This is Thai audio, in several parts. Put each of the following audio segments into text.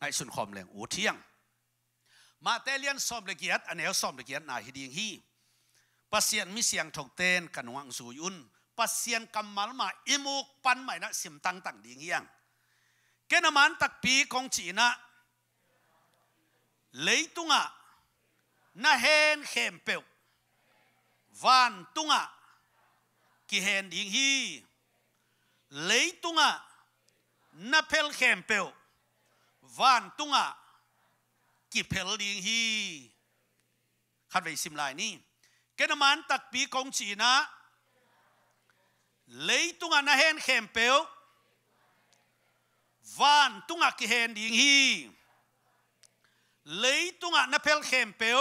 ไอสุนคอมแรงงอูเที่ยงมาเตเลียนซอมเลกียตอันเอลซอมเลกียตนาฮิดิงฮีปัสเซียนมิเสียงถกเตนกันวังสุยุนปัสเซียนกำมัลมาอิมุกปันใหม่นะสิมตังตังดิงเฮียงเกณมันตักปีของจีนะเลยตุงะนาเฮนเขมเปววันตุงะกิเฮนดิงฮีเลยตุงะนาเพลเขมเปววานตุงอะกิเพลดิงฮีขันไปสิมลายนี่แกนมันตักปีกองจีนะเลยตุงอะนะเฮนเขมเปลววานตุงอะกิเฮนดิงฮี เลยตุงอะนะเพลเขมเปลว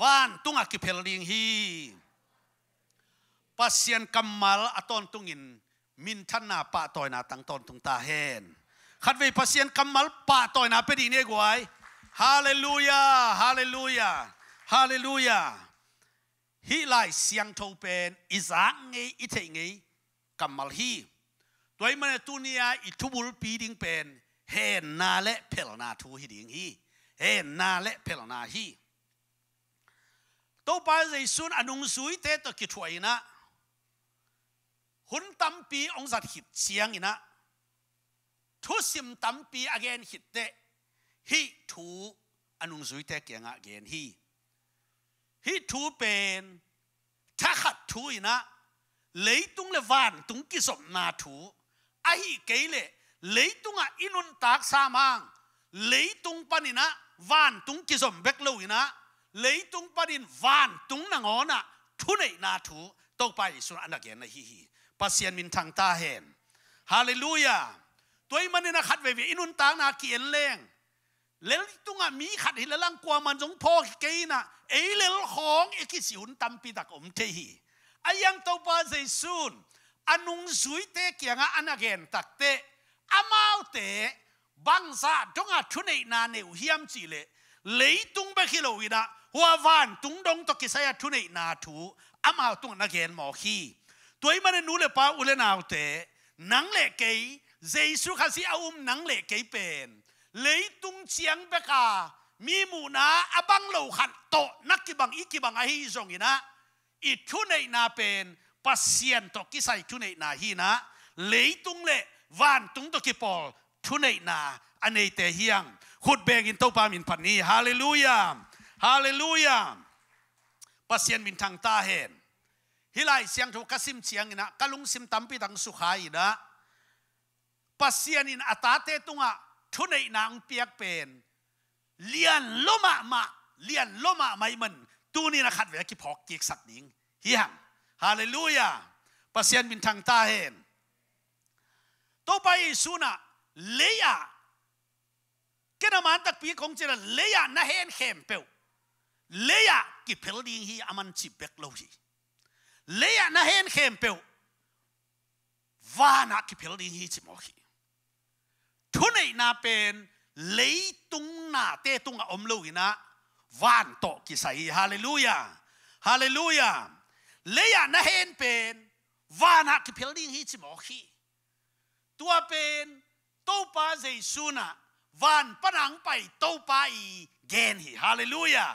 วานตุงอะกิเพลดิงฮีปัสยันกัมมัลอตอนตุงินมินทนนาปะตอยนาตังตอนตุงตาเฮนขัดเวพัสเซียนกำมัลป่าต่อยนาเปดีเนี่ยกวยฮาเลลูยาฮาเลลูยาฮาเลลูยาฮิไลเสียงทูเป็นอิสางไงอิเทงไงกำมัลฮีตัวอมันตุนียอิทุบุลปีดิงเป็นเฮนนาและเพลนาทูฮิดิงฮีเฮนนาและเพลนาฮีตัวไปใจสุนอนุงสุยเตตกิถวยนะหุ่นตั้มปีองศัดหิดเสียงอีนะทุสิมตัมปีอเกนหิตเตฮิทูอนุงสุยเตเกีงอเกนฮิฮิทูเป็นถ้าขัดทูนะเลยตุงเลวานตุงกิสมนาทูไอฮิเกเลเลยตุงอ่ะอินุนตากสามังเลยตุงปนินะวานตุงกิสมเบกเลวินะเลยตุงปนินวานตุงนางอนะทุเนนาทูต้องไปสุนันเกนนะฮิฮิปัสเซียนมินทางตาเห็นฮาเลลูยาตัวมันนี่นะขัดเวียอินุนต่างนาเกียนแรงเลลตุงอ่ะมีขัดหินลังกว่ามันจงพอกีนะเอเลลของเอกิสิุนตัมปิตักอมเทฮีอยังตัวปาเซซูนอันุงสุยเตเกียงอันเกนตักเตอามาุเตบังซาจงอ่ะชุนเอนาเนวเฮียมจีเลเลยตุงไปคิโลวินะหัววานตุงดงตกิสายชุนเอนาทูอามาตุงนักเกนหมอขีตัวมันนู่นเลยปาอุเลนาวเตนังเล่เกย์เจสุขสิอาอุมหนังเล็กเป็นเลยตุงเชียงเบกามีมูนาอบังโลขันโตนักกิบังอีกิบังไอฮิจงอินะอิทุเนนาเป็นปัสเซียนตกิใส่ทุเนนาฮีนะเลยตุงเละวานตุงตกิปอลทุเนนาอันเนเตเฮียงขุดเบงินโตปามินพันนี้ฮาเลลูยาฮาเลลูยาปัสเซียนมินทางตาเห็นฮิไลเสียงถูกกระซิมเสียงอินะกะลุงซิมตัมปีตังสุขายนะปัศยานินอัตาเตตุงะทุนในนางเปียกเป็นเลียนลมะมะเลียนลมะไม่มันตูนี้นะขัดเวกิพอกีกสัตนิงเฮียงฮาเลลูยาปัศยานินทางตาเห็นต่อไปสุนะเลียกนมาตักปีของเจรเลียนะเห็นเข้มเปวเลียกิ่เพลดิงฮีอามันจิเบกโลฮีเลียนะเห็นเข้มเปววานักเพลดิงฮีจิโมอฮีทุนไอนาเป็นเลยตุงนาเตตุงอมลูกินะวานโตกิสัยฮาเลลูยาฮาเลลูยาเลยนะเห็นเป็นวานักเพลิิหงฮิตมอคีตัวเป็นตู้ปาเจสุนะวานปนังไปตู้ปาอีเกนฮิฮาเลลูยา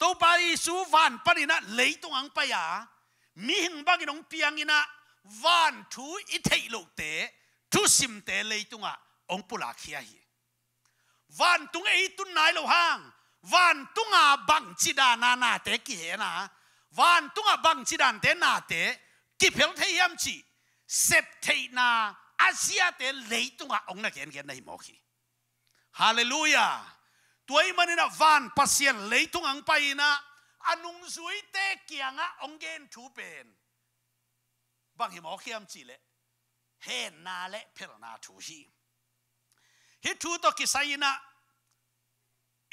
ตู้ปาอีสูวานปนินะเลยตุงอังไปยามีหงบักินงเปียงินะวานทูอิเทโลเตทูสิมเตเลยตุงอ่ะ ông pula khia hi van tung ấy tun nai lo hang van tunga bang à chi da na na te ki he na van tunga bang à chi dan te na te ki phel thei yam chi sep thei na asia te tung tunga à. ông na ken ken nai mo khi hallelujah tuai manina van pasien lei tung ang pai na anung zui te kianga ong gen thu pen bang hi mo khiam chi le hen na le phel na thu hi hi thu to ki sai na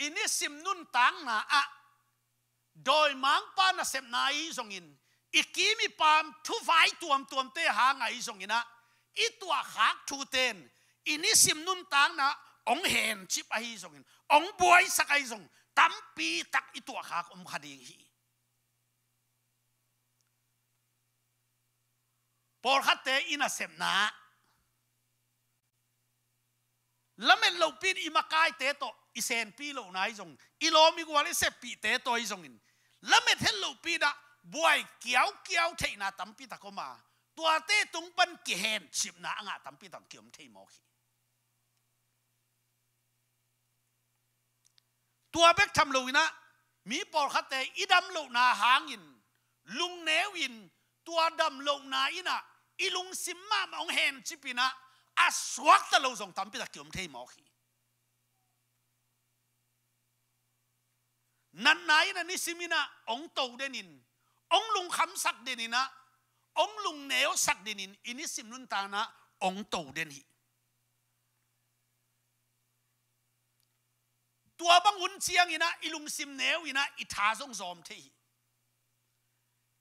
ini sim nun tang na a doi mang pa na sep na i zong in ikimi pam thu vai tuam tuam te ha ngai zong ina i tua khak thu ten ini sim nun tang na ong hen chip a hi zong in ong buai sakai zong tam pi tak i tua khak om khading hi por khate ina sep na ล้วเมาปีนอิมากายเตโตอิเซนปีโลนายจงอิโลมีกวาลิเซปีเตโตอิจงอินแล้เมนเราปีดะบวยเกียวเกียวเทนาตัมปีตะโกมาตัวเตตุงปันเกิเฮนชิบนาอ่ะตัมปีตังเกี่ยมเทมอกิตัวเบกทำลูกนะมีปอลคาเตอิดัมลูกนาหางอินลุงเนวินตัวดัมลูกนาอินะอิลุงซิมมาองเฮนชิปินะอาสวักตะลุงทำไปตะเกี่ยมเทมอขีนั้นไหนนะนสิมินะองโตเดนิน องลุงคำสักเดนินะองลุงเนียวสักเดนินอินิสิมนุนตานะองโตเดนิตัวบังหุนเชียงอินะอิลุงสิมเนียวอินะอิทาทรงซอมเทหิ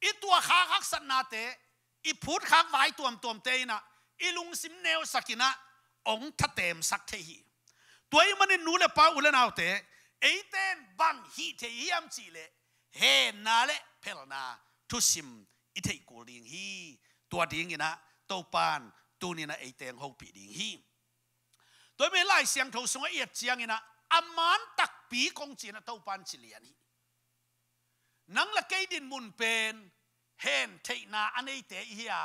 อิตัวขาขักสนาเตอิพูดคักไว้ตัวมตัวมเตนะอิลุงสิมเนวสักินะ องทัเตมสักเทหีตัวเอีมันนูเลป้าอุเลนาอาเตเอเตนบังฮีเทียมจีเลเฮนาเลเพลนา ทุสิมอิเทกูดิงฮี ตัวดิงนะโตปานตัวนี้นะเอเตงหกปีดิงฮี ตัวไม่ไล่เสียงทสงเอียดเสียงนะอามานตักปีกงจีนะโตปานจิเลียนฮีนังละเกดินมุนเป็นเฮนเทนาอันเอเตฮียา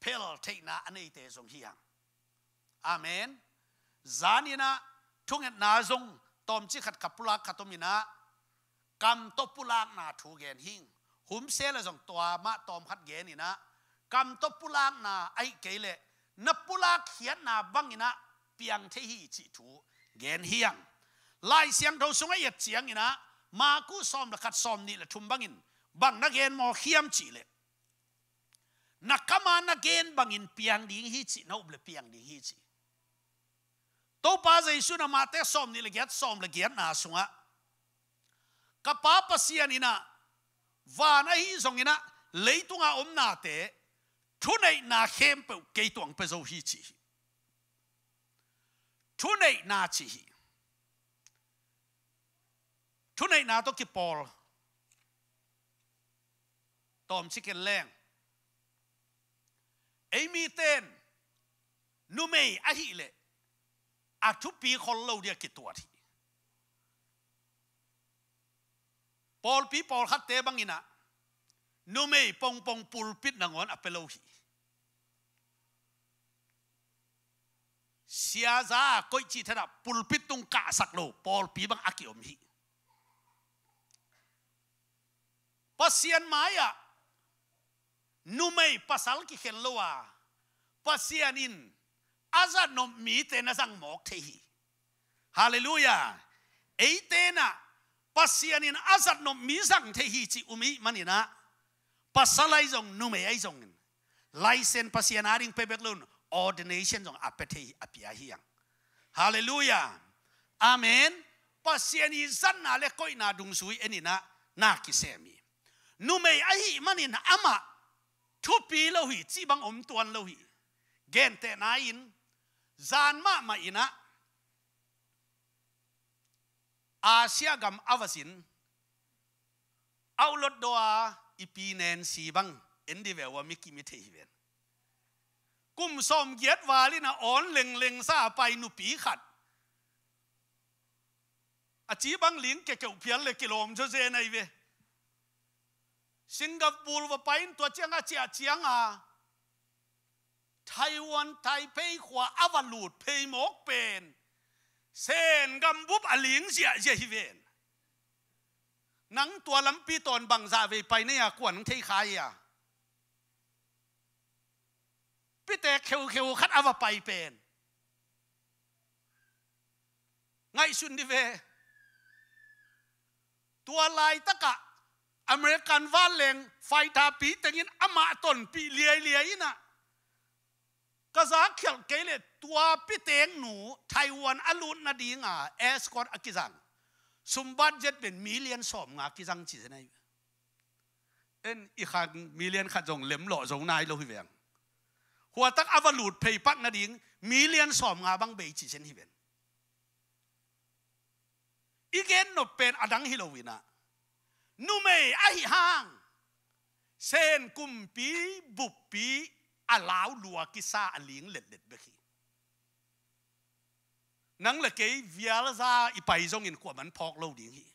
เพลทีนาอันนี้เตสรงเฮียงอเมนซาเีนะทุงเห็นาทงตอมจิขัดกับปุลาขัตมินะกำตบปุลานาทูแกนหิงหุมเซลสทงตัวมาตอมขัดแกนี่นะกำตบปุลานาไอเกลเลนปุลาเขียนนาบังอินะเพียงเทหีจิทูแกนเฮียงลายเสียงเขาสงไอเอียดเสียงอินะมากู้ซอมละขัดซอมนี่แหละทุมบังอินบังนักแกนมอเขียมจีเล nakaman again bangin piang ding hi chi no ble piang ding hi chi to pa jaisu na mate som ni legiat som legiat na sunga kapa pasian ina na hi song ina leitunga om na te nei na khem pe ke tuang pe zo hi chi thunei na chi hi thu nei na to ki pol tom chicken leng ไอ้มีเตนนูเมย์อฮิเลอาทุปีคนเราเดียกิตัวทีปอลปีปอลคัดเตบังอินะนูเมย์ปงปงปูลปิดนางอนอเปโลหีเสียจาก้อยจีทระปูลปิดตุงกะสักโลปอลปีบังอากิอมฮีพอเสียนไม้อะ numei pasal ki khel lowa pasian in aza nom mi te na sang mok the hi hallelujah eite na pasian in aza nom mi sang the hi chi umi manina pasalai jong numei ai jong license pasian aring pebek lun ordination jong apethe apia hiang hallelujah amen pasian zan na le koina dung sui enina na ki semi numei ai manin ama ทุปีเราหิจีบังอมตวนเราหิเกนเตนาอินจานมามาอินะอาเซียกัมอาวสินเอาลดดัวอีปีเนนสีบังเอ็นดีเวว่ามิกิมิเทฮิเวนกุมสมเกียรติวาลินะอ่อนเล็งเล็งซาไปนุปีขัดอาจีบังลิงเกเกวเพียนเลยกิโลมเจเจในเวสิงคโปร์ว่าไปตัวเชียงอาเชียเชียงอาไต้หวันไทเปขวาอวาลูดเพยมกเป็นเซนกัมบุบอลิงเสียเจฮิเวนนังตัวลัมปีตอนบางซาเวไปเนี่ยกวนเทขายอ่ะพี่แต่เขียวเขียวคัดอวาไปเป็นไงสุนดีเวตัวลายตะกะอเมริกันว่าเลงไฟทาปีแต่งินอามาตนปีเลียเลียนะก็จะเขียนเกลตัวพี่เตงหนูไต้หวันอลุนนาดีงาเอสกอตอกิจังสมบัติเจ็ดเป็นมิเลียนสอมงากิจังจีนายเอ็นอีขันมิเลียนขัดจงเล็มหล่อจงนายโลหิเวงหัวตักอวลูดเพย์ปักนาดีงมิเลียนสอมงาบังเบยจีเซนฮิเวนอีเกนนบเป็นอดังฮิโลวินะ nu mei ai hang sen kum pi bu pi a lao lua ki sa a ling let let be khi nang la ke vial za i pai zong in ko man phok lo ding hi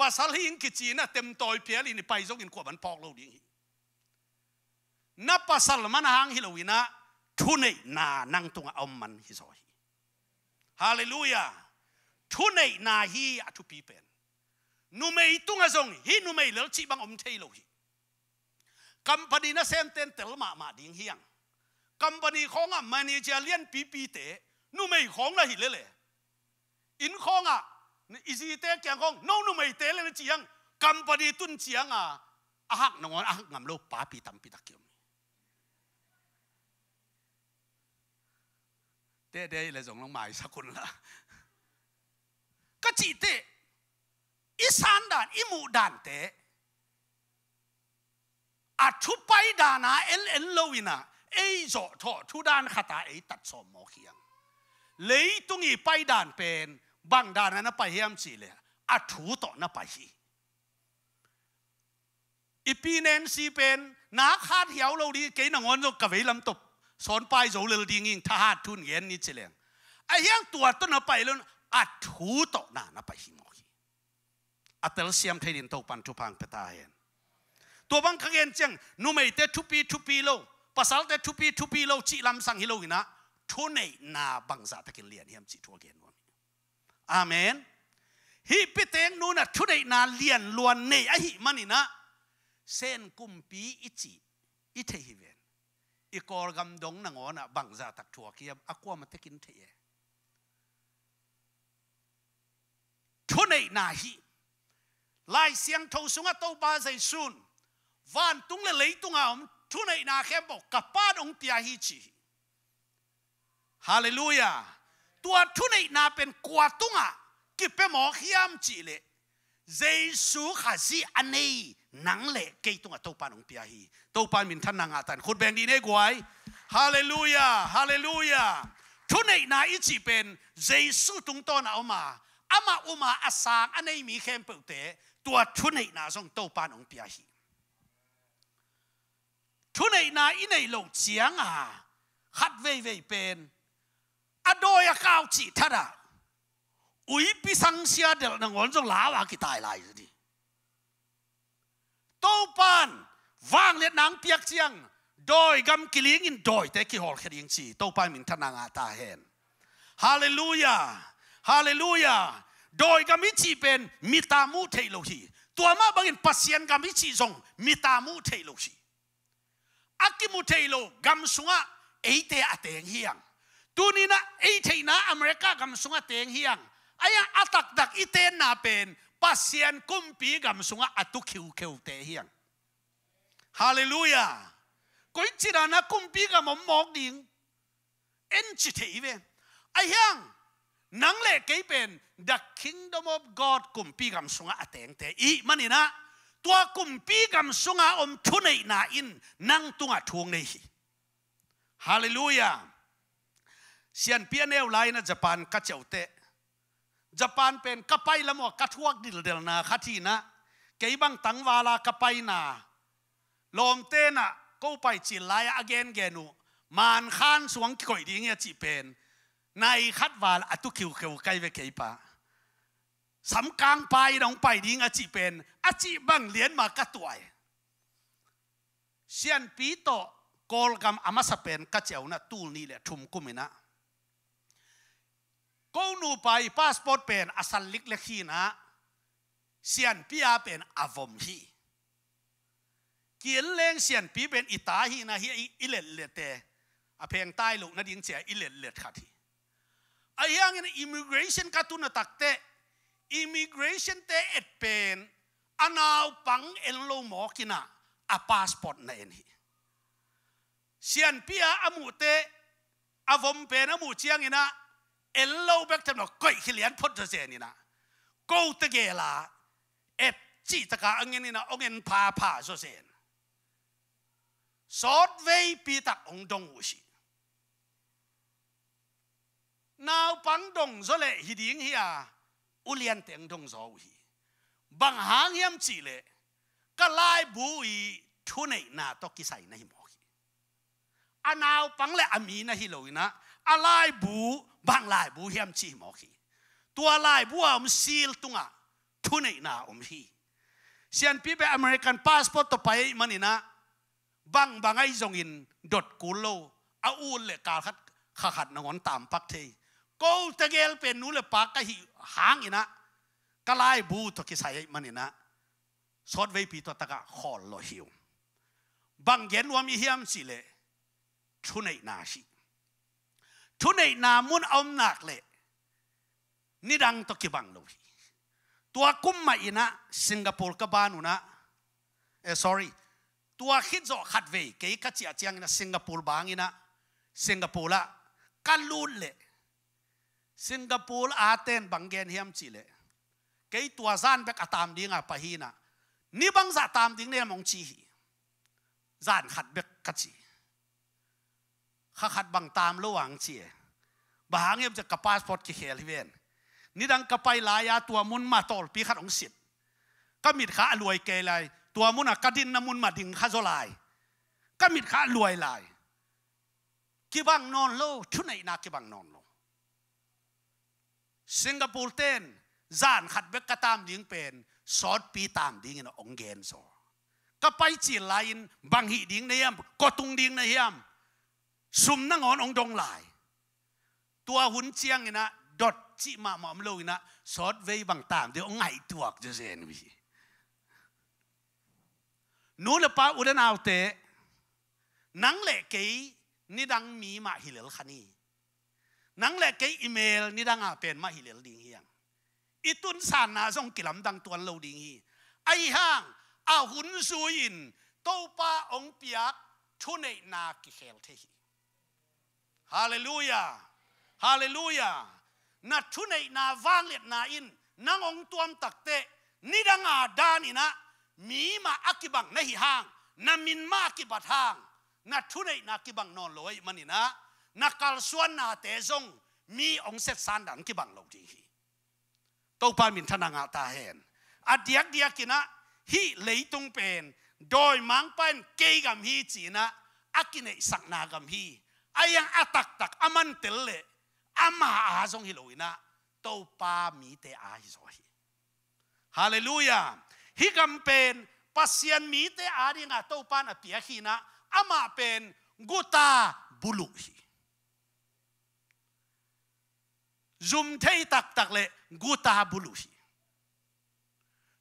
pasal hing ki china tem toi pial in pai zong in ko man phok lo ding hi na pasal man hang hi lowina thu nei na nang tunga om man hi zoi hallelujah thu nei na hi a thu pi pen numei tunga zong hi numei lel chi bang om thei lo hi company na sem ten tel ma ma ding hiang company khong a manager lian pi pi te numei khong la hi le le in khong a easy te kyang khong no numei te le chi yang company tun chi yang a a hak nong a hak ngam lo pa pi tam pi takim te de le zong long mai sakun la ka chi te อีสานดานอิมูดานเตะอาทุไปดานาเอลเอลโลวินาเอจจทอทุดานขตาเอตัดสมโมอเขียง เลยตุงอีไปดานเป็นบางดานนับไปเฮียมสีเลยอาทุต่อนับไปฮีอีปีเนนสีเป็นนาคาดเหี่ยวเราดีเกยนงอนกับเวลำตบสอนไปโจเลดีงิงทหารทุนเย็นนี่เฉลียงไอ้เฮียงตัวต้นไปแล้วอาทุต่อหน้านับไปฮีม atel siam thei din to pan thu phang peta hen to bang khang en chang nu mei te thu pi thu pi lo pasal te thu pi thu pi lo chi lam sang hi lo ina thu nei na bang za takin lian hiam chi thu gen won amen hi pi teng nu na thu nei na lian luan nei a hi mani na sen kum pi ichi i thei hi ven i kor gam dong na ngona bang za tak thu kiam, akwa ma takin thei e. thu nei na hi ลายเสียงทูสุงตบาใจซุนวันตุงเลเลยตุงอาทุนใอนาเขมบอกกับป้าองตียฮิจิฮาเลลูยาตัวทุนใอนาเป็นกวาตุงะกิเปหมอียามจิเลเจสุขาซีอันนี้นังเละเกตุงะโตปานองตียฮิโตปานมินทันนางอาตันคนแบงดีเนกวยฮาเลลูยาฮาเลลูยาทุนใอนาอิจิเป็นเจสุตุงต้นเอามาอามาอุมาอาสางอันนี้มีเขมเปิดเตตัวทุนไหนนาส่งโตปานองเปียฮีทุนไหนนาอินไหนลงเสียงอ่ะขัดเว่ยเว่ยเป็นอโดยก้าวจีท่าระอุ้ยพิสังเสียเดลนงอนจงลาวากิตายลายสิโตปานว่างเล็ดนางเปียกเจียงโดยกำกิลิงอินโดยแต่กิหอลคดีงสีโตปานมินทนางาตาเห็นฮาเลลูยาฮาเลลูยาโดยกามิจีเป็นมิตามูเทโลฮีตัวมาบางอินปัสยันกามิจีจงมิตามูเทโลฮีอากิมูเทโลกัมสุงะเอเตอเตงเฮียงตูนีนะเอเทนะอเมริกากัมสุงะเตงเฮียงอายะอัตักดักอิเตนนาเป็นปัสยันกุมปีกัมสุงะอตุคิวเควเตเฮียงฮาเลลูยาก็อิจิรานะกุมปีกัมมอกดิงเอ็นจิเทเวไอเฮียงนังเล่เกเป็น the kingdom of God กุมปีกำสุงะแตงเตอีมันนี่นะตัวกุมปีกำสุงะอมทุนในนาอินนังตุงะทวงในฮาเลลูยาเสียนเปียเนวไลนะญี่ปุ่นกัจเจวเตญี่ปุ่นเป็นกระไปละหมอกกระทวกดิลเดลนาคัทีนะเกยบังตังวาลากระไปนาลมเตนะก็ไปจิลไลอเกนเกนุมานข้านสวงก่อยดีเงี้ยจีเป็นนายคัดวาลอตุคิวเขวไกเวกกปาสำกลางไปน้องไปดิ้งอจิเป็นอาจิบังเลียนมากระตัวเชียนปีโตกอลกำอามาสเปนกระเจ้านะตูนี่แหละทุมกุมินะกูนูไปพาสปอร์ตเป็นอาัลลิกเลขีนะเชียนปีอาเป็นอาวมฮีเกียนเลงเชียนปีเป็นอิตาฮีนะเฮียอิเลเลเตอเพงใต้ลูกนัดิ้งเสียอิเลเลขาดที ayang ina immigration katuna takte immigration te et pen anaw pang enlo mo kina a passport na enhi sian pia amu te avom pen amu chiang ina enlo bek tam no koi khilian phot to se nina ko te gela et chi taka angin ina ongen pa pa so sen sort vei pi tak ong dong u shi นาวปังดงโซเลฮิดิงเฮียอุเลียนเตียงดงโซฮีบางหางยำจีเลก็ลายบุยทุนนาตกิใส่ในหมอกีอานาวปังและอามีนะฮิโลนะอะายบุบางลายบุยยำจีหมอกีตัวลายบัวอมซีลตุงะทุนนาอมฮีเซียนพี่ปอเมริกันพาสปอร์ตไปมันนี่นะบังบางไอ้จงอินดดกูโลอาอูเลกาขัดขัดนงอนตามพักทีกูตะเกลเป็นนู่นเลปากก็หิางอีนะกลายบูตกิสายมันอีนะสอดไว้ปีตัวตะกะขอลลอหิวบางเย็นว่ามีเฮียมสิเลชุนไอนาชิชุนไอนามุนเอาหนักเลยนี่ดังตกิบังลยตัวคุมมาอีนะสิงคโปร์กับบ้านุนะเออ sorry ตัวคิดจอขัดเวกเกี่ยกับเจียเงนะสิงคโปร์บางอีนะสิงคโปร์ละกันลูเลยสิงคโปร์อาเทนบางเกนเฮียมจิเลเกยตัวซานเป็กตามดิงอ่ะฮีนะนี่บังจะตามดิงเนี่ยมองชีซานขัดเบกกัจีขาขัดบางตามระหว่างเชียบางเงียมจะกระพาสปอร์ตกิเคลิเวน นี่ดังกระไปลายาตัวมุนมาตอลปีขัดองสิบก็มิดขาอรวยเกลัยตัวมุนกระดินนำมุนมาดิ่งข้าโซลายก็มิดขาอรวยลายกี่บังนอนโลชุนไหนนากี่บังนอนโลสิงคโปร์เต้นจานขัดเวกกตามดิ้งเป็นสอดปีตามดิ้งนะองเกนโซก็ไปจีไลน์บางหีดิ้งในยามก็ตุงดิ้งในยามสุมนั่งออนองดงหลายตัวหุ่นเชียงนะดดจีมาหมอมโลนะสอดเวบางตามเดี๋ยวง่ายตัวกจะเซนวีนู้นละป้าอุดนาวเตนังเล็กีนี่ดังมีมาหิเลลคันนีนังแหลกเกอีเมลนี่ดังอาเป็นมาฮิเลลดิงเฮียงอีตุนสานาซ่งกิลำดังตัวเราดิงฮีไอห้างอาหุนซูยินโตปาองเปียกชุนเนนากิเฮลเทฮีฮาเลลูยาฮาเลลูยานัดชุนเนนาวางเลียนาอินนังองตัวมตักเตนี่ดังอาดานินะมีมาอักิบังในหิห้างนามินมากิบัดห้างนัดชุนเนนากิบังนอนลอยมันนี่นะ nakal suan na te zong mi ong set san dan ki bang lo di hi to pa min thana nga ta hen adiak dia kina hi leitung pen doi mang pan ke gam hi chi china akine sak na gam hi ayang atak tak aman tel le ama a zong hi loina to pa mi te a hi zo hi hallelujah hi gam pen pasian mi te a ringa to pa na pia hi na ama pen guta bulu hi zoom thei tak tak le guta bulu hi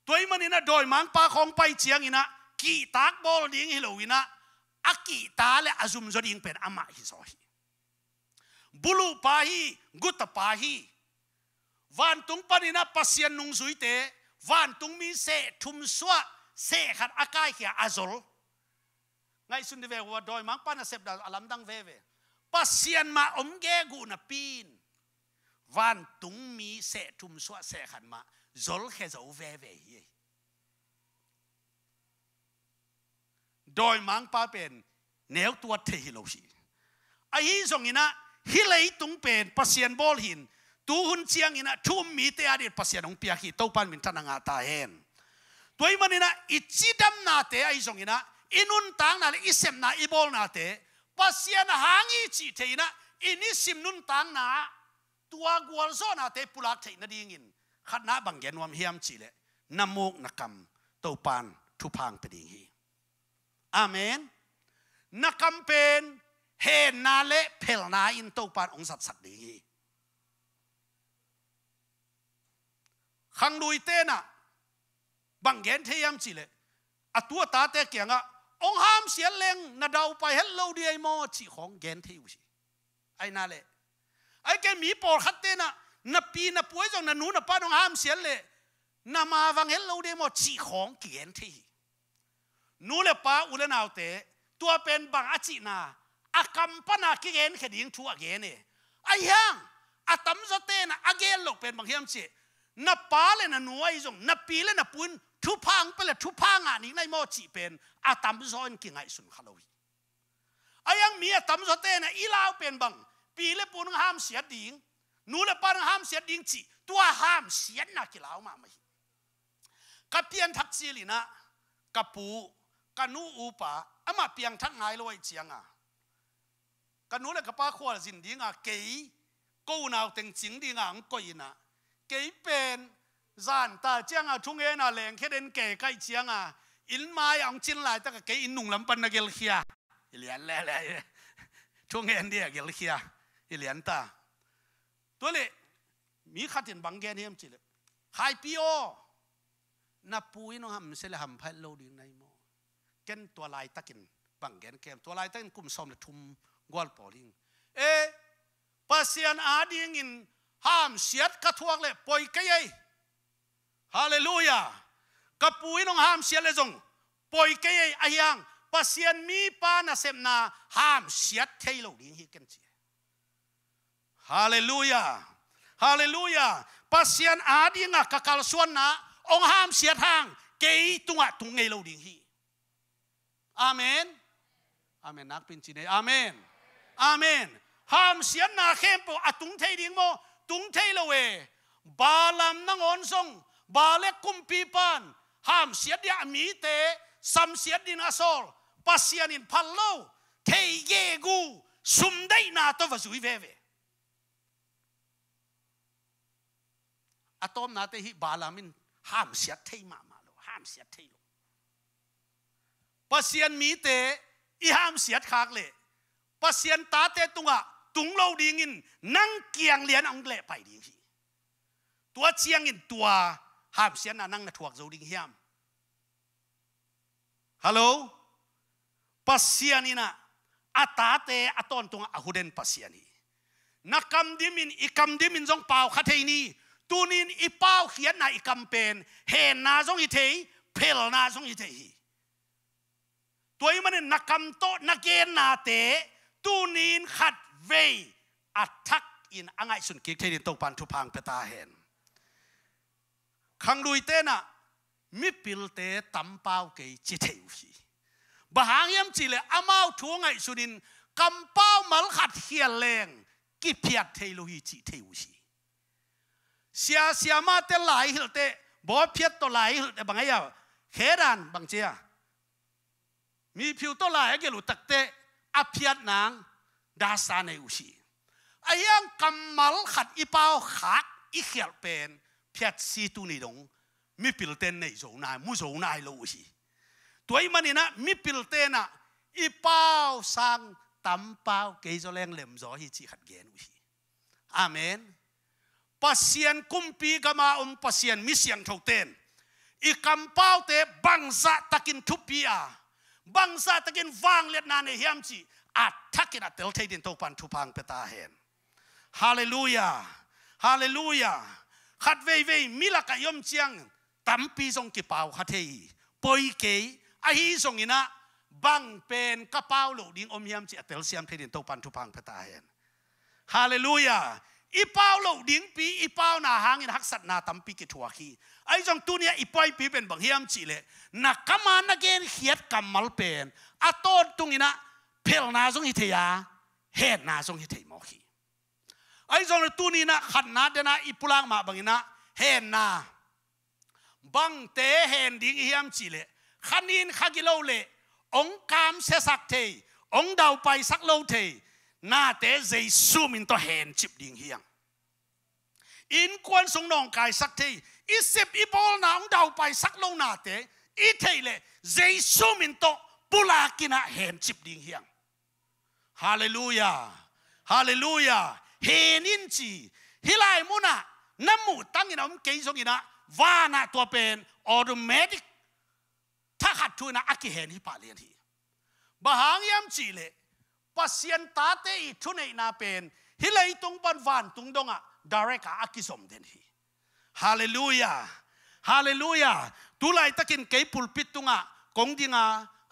toy manina doi mang pa khong pai chiang ina ki tak bol ding hi loina a ki ta le azum zo ding pen ama hi so hi bulu pa hi guta pa hi van tung panina pasian nung zui te van tung mi se thum swa se khat akai hi azol ngai sun de ve wa doi mang pa na sep da alam dang ve ve pasian ma om ge gu na pin วันตุงมีเสทุมสวเสขันมาจลเขจะเวเวเโดยมังปาเป็นแนวตัวเทฮิโลชีไอ้ทรงนีนะฮิเลยตุงเป็นปัสเียนบอลหินตูหุนเชียงนีนะทุมมีเตอดีปัสเียนองเปียกีเต้าปันมินทันงาตาเฮนตัวอมันนีนะอิจิดัมนาเตไอ้ทรงนีนะอินุนตังนาเลอิเซมนาอิบอลนาเตปัสียนหางิจิเทนะอินิสิมนุนตังนาตัวกวลโซนาเตปุลักเทนดีงินขณะบางเกนวมเฮียมจีเลนมุกนักกรรมตปานทุพังไปดิงฮีอเมนนักกรรมเป็นเฮนาเลเพลนาอินตปานองสัตสัตดิงฮีขังดุยเตนะบางเกนเทียมจีเลอตัวตาเตเกียงอะองหามเสียเลงนาดาวไปเฮลโลเดีโมจีของเกนเทียวิไอนาเลไอ้แกมีปอดขัดเตนะนับปีนับป่วยจงนันนูนับป้าน้องอามเสียเลยนามาวังเห็นเราเดมอดสีของเกียนทีนู้เลยป้าอุลนาวเตตัวเป็นบางอาจินาอากมปนากเกนแค่ดิ้งทัวเกนเนไอ้ยังอาตมจะเตนะอาเกนหลกเป็นบางเฮียมเจนับป้าเลยนันนูไอ้จงนับปีเลยนับปุ่นทุพังไปเลยทุพังอ่ะนี่ในมอจีเป็นอาตมซ้อนกิ่งไอสุนขลวีไอ้ยังมีอาตมจะเตนะอีลาวเป็นบางปีเลปูนห้ามเสียดิ่งนูเลปานห้ามเสียดิ่งจีตัวห้ามเสียนักกีฬามาไม่กับเพียนทักซีลินะกับปูกันนูอุปะอามาเพียงทักไงลอยเจียงอ่ะกันนูเลกับป้าขวาจินดิ่งอ่ะเก๋กูนาวเต็งจิงดิ่งอ่ะก็ยินะเก๋เป็นจานตาเจียงอ่ะทุ่งเอ็นอ่ะแรงแค่เดินเก๋ใกล้เจียงอ่ะอินมาอย่างจินไหลแต่ก็เก๋อินหนุ่งลำปันนักเกลียเลียนแล้วช่วงเอ็นเดียเกลีย i lian ta to le mi khatin bang gen hem chile khai pio na pui no ham se le ham phai lo ding nai mo ken to lai takin bang gen kem to lai takin kum som le thum gwal poling e pasian a ding in ham siat ka thuak le poi ke ye hallelujah ka pui ham siat le jong poi ke ye a hiang pasian mi pa na sem na ham siat thei lo ding hi ken chi Hallelujah. Hallelujah. Pasian adinga kakal suana ong ham siat hang kei tunga tungai lo ding hi. Amen. Amen. Nak pin chine. Amen. Amen. Ham sian na khem po atung thei ding mo tung thei lo we. Balam nang on song bale kumpi pan ham siat dia mi te sam siat din asol pasian in pallo thei ye gu sum dai na to va zui ve ve. อะตอมนาเตฮิบาลามินห้ามเสียเทมามาโลห้ามเสียเทโลปัสยันมีเตอีห้ามเสียคากเลปัสยันตาเตตุงะตุงโลดิงินนั่งเกียงเลียนอังเลไปดิงฮีตัวเชียงอินตัวห้ามเสียนานั่งนะถวกโจดิงเฮีมฮัลโหลปัสยันนะอาตาเตอตอนตุงะอหุเดนปัสยันีนักคำดิมินอีคำดิมินจงเปล่าคาเทนี tu nin i pau khian na i campaign he na zong i thei phel na zong i thei hi toy man na kam to na ke na te tu nin khat ve attack in angai sun ki thei to pan thu phang pe ta hen khang lui te na mi pil te tam pau ke chi thei hi ba hang yam chi le amau thu ngai sunin kam pau mal khat hial leng ki phiat thei lo hi chi thei hi xia xia ma te lai hil te bo phiet to lai hil te bang ya à? khe ran bang chia à? mi phiu to lai ge lu tak te a phiat nang da sa nei u si ayang kamal khat i pau khat i khial pen phiat si tu ni dong mi pil ten nei zo na mu zo na lo u si mani na mi pil te na i pau sang tam pau ke zo leng lem zo hi chi khat gen u si amen pasien kumpi gama um pasien misiang thoten i kampau te bangsa takin thupia bangsa takin wang let na ne hiam chi a thakin a tel thein to pan thupang peta hen hallelujah hallelujah khat vei vei mila ka yom chiang tampi song ki pau kha thei poi ke a hi song ina bang pen ka pau lo ding om hiam chi a tel siam thein to pan thupang peta hen hallelujah อีเปาเราดิ้งปีอีเปาหน้าหางินฮักสัตนาตัมปีกิทัวีไอจังตุเนี้ยอีปอยปีเป็นบางเฮียมจีเลยนักกามนักเกณฑ์เขียดกรมัลเป็นอาตโตตุงินะเพลนาจงฮิเทียเฮดนาจงฮิเทมอขีไอจังตุนี้นะขันนาเดนะอีปุลังมาบางินะเฮนนาบังเตเฮนดิ้งเฮียมจีเลยขันนินขากิโลเลองคามเสสักเทองดาวไปสักโลเท na te Giêsu min to hen chip ding hiang in quan song nong kai sak thei i sep i bol na ong dau pai sak lo na te i thei le Giêsu min to pula kina hen chip ding hiang hallelujah hallelujah hen in chi hilai muna namu tang tangin om ke song ina wa na to pen automatic thakat thu na aki hen hi pa lian hi bahang yam chi le pasien tate te i thu nei na pen hi tung ban van tung donga direct a akisom den hi hallelujah hallelujah tu lai takin ke pulpit tunga kong dinga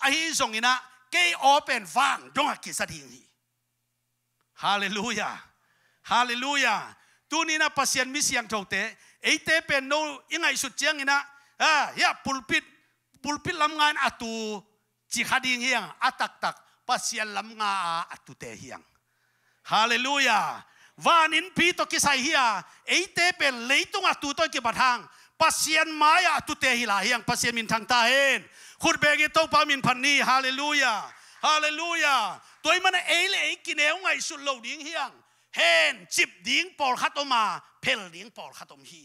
a hi zong ina ke open van donga ki sa hi hallelujah hallelujah tu na pasien mi siang thote eite pen no ingai su chiang ina a ah, ya pulpit pulpit lam ngan atu chi khading hiang atak tak ปัสยลัมงาอัตุเตหิยังฮาเลลูยาวานินพีตกิสัยฮิยาเอเตเปลเลตุงอัตุตอยกิบัตหังปัสยนมายาอัตุเตหิลาหิยังปัสยมินทังตาเอนคุดเบกิตกปามินพันนีฮาเลลูยาฮาเลลูยาตัวมันเอลเอกินเอวไงสุดโลดิ้งหิยังเฮนจิบดิ้งปอลขัตอมาเพลดิ้งปอลขัตอมฮี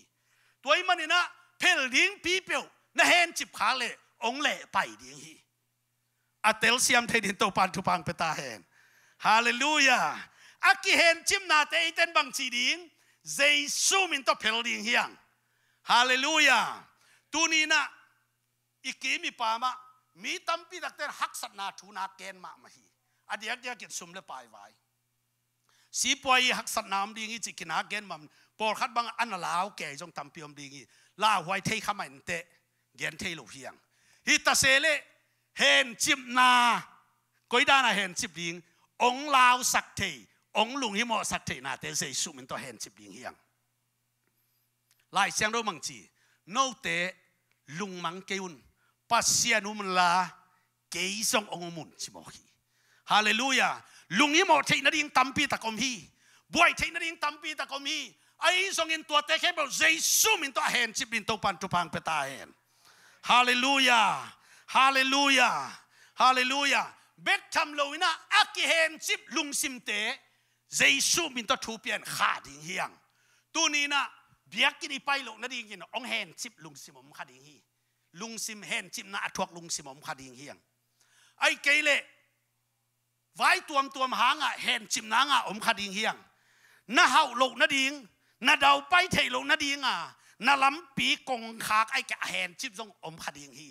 ตัวมันนี่นะเพลดิ้งพีเปียวนะเฮนจิบขาเลองเล่ไปดิ้งฮีอเทลซิอัมเทนินโตปันทุปังเปตาเฮนฮาเลลูยาอากิเฮนจิมนาเตอเตนบังซีดิงเจซูมินโตเพลดิงเฮียงฮาเลลูยาตุนีนาอิกิมิปามามีตัมปีดักเตอร์ฮักสนาทูนาเกนมามาฮีอดีตยากิซุมเลปายไวสีปวยหักสนามดิงี้จิกินาเกนมันปอลคัดบังอันลาวเกยจงตัมปีอมดิงี้ลาวไวเทยขมันเตเกนเทยหลกเฮียงฮิตาเซเลเห็นจิบนาก็ได้นะเห็นจิบดิง องลาวสักทีองลุงหิมอสักทีนะแต่เสียสุมินตัวเห็นจิบดิงเฮียงลายเสียงรู้มังจี โนเต ลุงมังเกุนปัสเซียนุมลา เกยซององมุนจิมอฮีฮาเลลูยา ลุงหิมอเทนดิ่งตัมปีตะกอมฮีบวยเทนดิ่งตัมปีตะกอมฮีไอ้ซองอินตัวเตเคเบลเสียสุมินตัวเห็นจิบดิงตัวปันตุพังเปตาเห็นฮาเลลูยาฮาเลลูยา ฮาเลลูยา เบดทำโลวินาอักิเฮนจิบลุงซิมเตเจสูมินตทูเปียนขาดิงเฮียงตัวนี้นะเบียกินไปลงนั่นเงกินองเฮนจิบลุงซิมอมขาดิงฮีลุงซิมเฮนจิบนาทวกลุงซิมอมขาดิงเฮียงไอ้เกลเล ไว้ตัวมตัวมหางอ่ะเฮนจิมนางอ่ะอมขาดิงเฮียงนาเฮาลงนัดนเงนาเดาไปเทลงนัดนเงอ่ะนาล้ำปีกงคากไอ้แกเฮนจิบทรงอมขาดิงฮี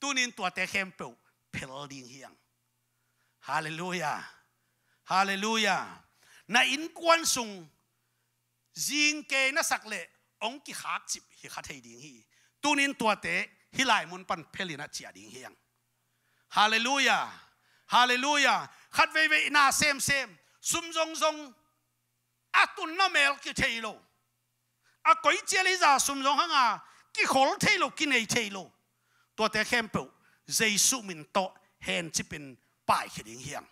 tu nin tua te khem pe pel ding hiang hallelujah hallelujah na in kwan sung jing ke na sak le ong ki hak chip hi kha thei ding hi tu nin tua te hi lai mun pan na chia ding hiang hallelujah hallelujah khat ve ve na sem sem sum zong zong atun na mel ki thei lo a koi chia li za sum zong hanga ki khol thei lo ki nei thei lo ัวเต่เข้มเปเยซูมินโตเฮนจิเป็นป้ายขิงเฮียง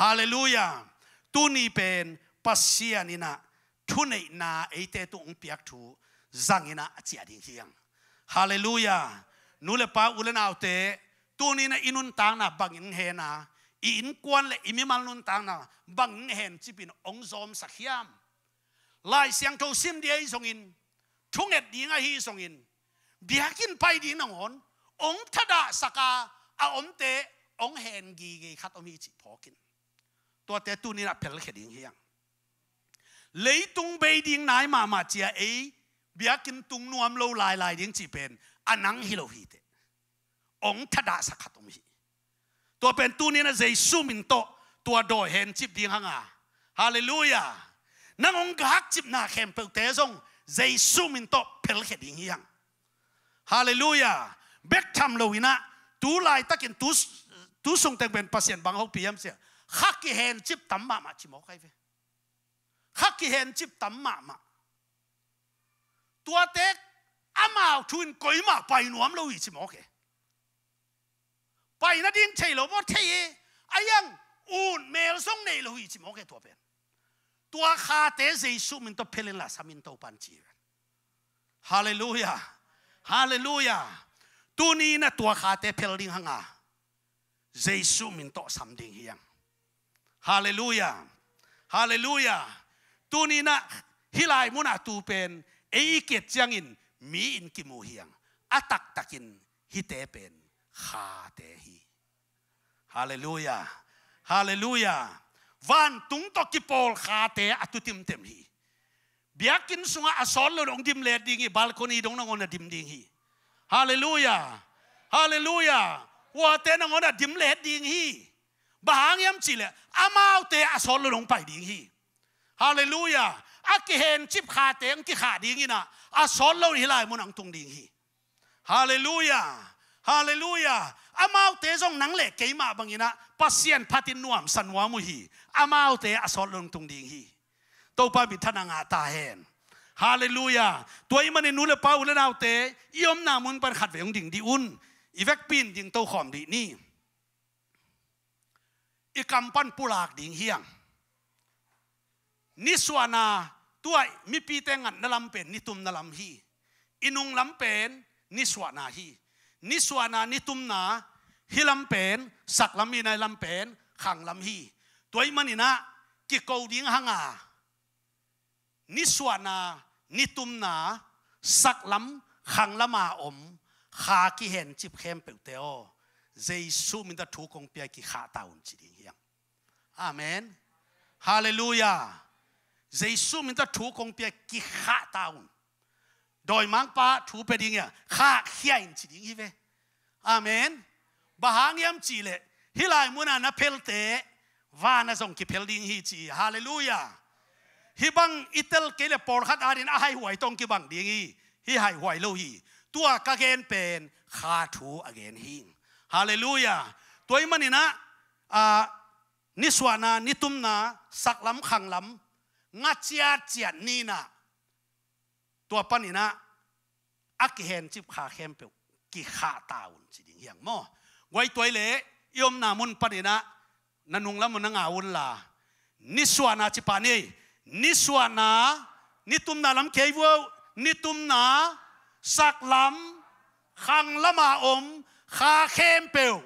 ฮาเลลูยาตุนีเป็นปัสเซียนินะทุนนาเอเตตุงเปียกทูจังินะเจียดิงเฮียงฮาเลลูยานูเลปาอุลนาอเตตุนีนะอินุนตางนะบังอินเฮนาอินกวนเลอิมิมันนุนตางนะบังินเฮนจิเป็นองซอมสักยามลายเสียงโทซิมเดียสงอินทุงเอ็ดดีงาฮีสงอินเบียกินไปดีนงอนองทดาสกาอาอมเตองเฮนกีกีคัดอมีจิพอกินตัวเตตุนี่ละเพลเขดิงเฮียงเลยตุงเบดิงนายมามาเจียเอเบียกินตุงนวมโลลายลายดิงจีเป็นอันนังฮิโลฮีเตองทดาสกัดตมีตัวเป็นตุนี่นะเจสุมินโตตัวโดยเหนจิบดีงังอาฮาเลลูยานั่งองกักจิบนาเข็มเปิลเตซงเจสุมินโตเพลเขดิงยังฮาเลลูยาเบ็ดทำเลวินะตูไลตักินตูตูส่งแต่เป็นพัสดุบางเขาพิยมเสียฮักกี้เฮนจิบตั้มมามาชิมอกใครเฟฮักกี้เฮนจิบตั้มมามาตัวเต็กอามาชุนกอยมาไปหนวมเลวิชิมอกไปนั่นดิ้งเฉยหรอว่าเฉยอายังอุ่นเมลส่งในเลวิชิมอกตัวเป็นตัวคาเตเซซูมินตัวเพลินละสามินตัวปันจีฮาเลลูยาฮาเลลูยา tu na tua kha te phel ding hanga jesu min to hiang hallelujah hallelujah tu ni na hilai muna tu pen ei ket chiang in mi in ki hiang atak takin hi te pen kha hi hallelujah hallelujah van tung to ki pol kha te atutim tem hi biakin sunga asol lo dong dim le dingi balkoni dong na ngon dim ding hi Hallelujah. Hallelujah. Wa te na ngona dim le ding hi. Bahang yam chi le amau te asol long pai ding hi. Hallelujah. Aki hen chip kha te ang ki kha ding ina asol lo hilai mon tung ding hi. Hallelujah. Hallelujah. Amau te jong nang le ke ma bang ina pasien patin nuam sanwa mu hi. Amau te asol long tung ding hi. Topa bi thananga ta hen. ฮาเลลูยาตัวอีมันในนู้นเลยเป้าเลนเอาเตยอมนามุนปันขัดแปขงดิ่งดิอุนอีแวกปีนดิ่งเต้าขอมดินี่อีกำปันปุลากดิ่งเฮียง นิสวานาตัวมีปีแตงันนลำเป็นนิตุมนลำฮี อินุงลำเป็นนิสวานาฮี นิสวานานิตุมนา ฮิลำเป็นสักลำมีใยลำเป็นขังลำฮีตัวอีมันนี่นะกิโกดิ่งหังอานิสวานานิตุมนาสักล้ำขังละมาอมขากิเห็นจิบเข้มเปิวเตอเจซูมินตะทูคงเปียกิขาตาอุนจิดิยังอาเมน ฮาเลลูยาเจซูมินตะทูคงเปียกิขาตาอุนโดยมังปาทูเปดิงยข้าเขียนจิดิงอีเวอาเมนบะหางยมจีเลฮิลายมุนานาเพลเตวานะสงกิเพลดิงฮีจีฮาเลลูยาฮิบังอิตลเกลปอร์ขัดอารินอาไฮหวยตรงกิบังดีงี้ฮิไฮหวยโลหีตัวกะเกนเป็นคาทูอเกนหิง ฮาเลลูยาตัวมันนี่นะ อ่า นิสวานา นิตุมนา สักลำขังลำงัเจียเจียนีนา ตัวปันนี่นะอักเฮนจิบขาเข้มเปียวกิขาตาอุนสิดิงเฮียงมอไว้ตัวเล่ยอมนามุนปันนี่นะ นันุงละมุนนงาวุนลานิสวานาจิปานี่นิสวนานิตุมนาลำเคยวนิตุมนาสักลำขังละมาอมขาเข้มเปว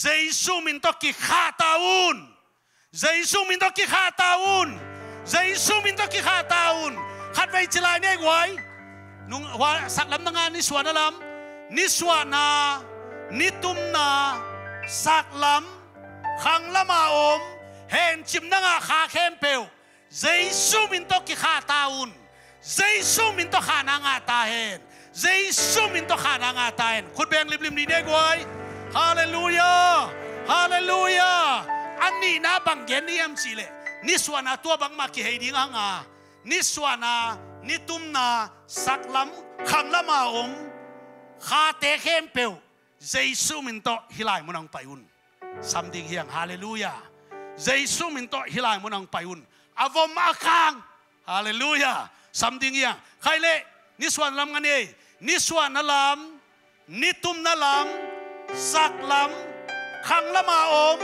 เจสุมินตกิขาตาอุนเจสุมินตกิขาตาอุนเจสุมินตกิขาตาอุนขัดไว้จลายเนี่ยไว้นุงวสักลำนางานนิสวนาลำนิสวนานิตุมนาสักลำขังละมาอมเห็นจิมนางาคาเข้มเปว Jesus minto kikataon. Jesus minto kanangatahin. Jesus minto kanangatahin. Could be ang liblim ni Degoy. Hallelujah! Hallelujah! Ani na banggen ni Amsile. Niswa na tua bang makihiding nga. Niswa na nitum na saklam kamlamaong kate kempew. Jesus minto hilay mo ng payun. Samding hiyang hallelujah. Jesus minto hilay mo ng payun. avom maakang hallelujah something yang kaile niswan lam ngani niswan alam nitum nalam sak lam khang lama om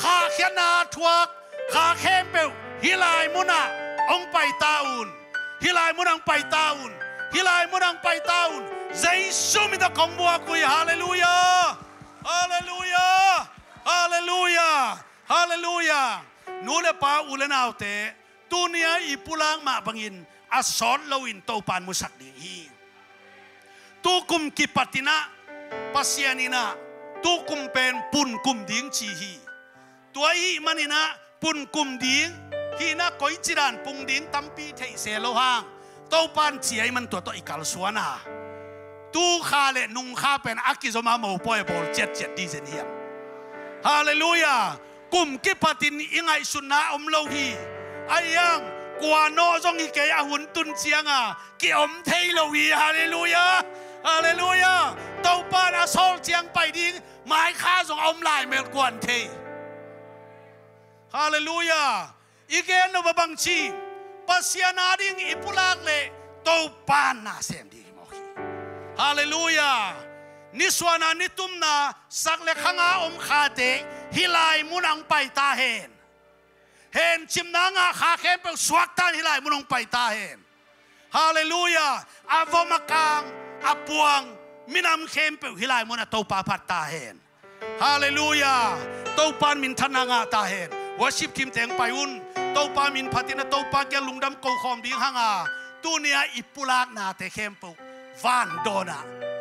kha khena thuak kha khem pe hilai muna ong pai taun hilai munang pai taun hilai munang pai taun Yesu minta kong buat kui haleluya haleluya haleluya haleluya นูเลปาอุเลนเอาเตตูเนียอีปุลังมาบังอินอาสอนเลวินโตปานมุสักดีฮีตูกุมกิปตินะปัสยานินะตูกุมเป็นปุนกุมดิ้งชีฮีตัวอีมันินะปุนกุมดิ้งฮีนะก้อยจิรันปุงดิ้งตัมปีเทเซโลหางโตปานเจียมันตัวโตอีกาลสวนาตูคาเลนุงคาเป็นอักิโซมาโมปอยบอลเจ็ดเจ็ดดีเซนเฮียมฮาเลลูยา kum ki patin ingai suna om lo hi ayang kwa no jong hi ke a à hun tun chianga à. ki om thei lo hi hallelujah hallelujah tau pan a sol chiang pai ding mai kha jong om lai mel kwan thei hallelujah igen no bang chi pasiana ding ipulak le tau pan na sem di mo hallelujah ni suana ni tumna sak le khanga om kha te hilai munang pai ta hen hen chimnanga kha khem pe suak tan hilai munang pai ta hen hallelujah avomakang apuang minam khem pe hilai mona to pa phat ta hen hallelujah to pan min thananga ta hen worship team teng pai un to pa min phatina to pa ke lungdam ko khom ding hanga tu nia ipulak na te khem pe van dona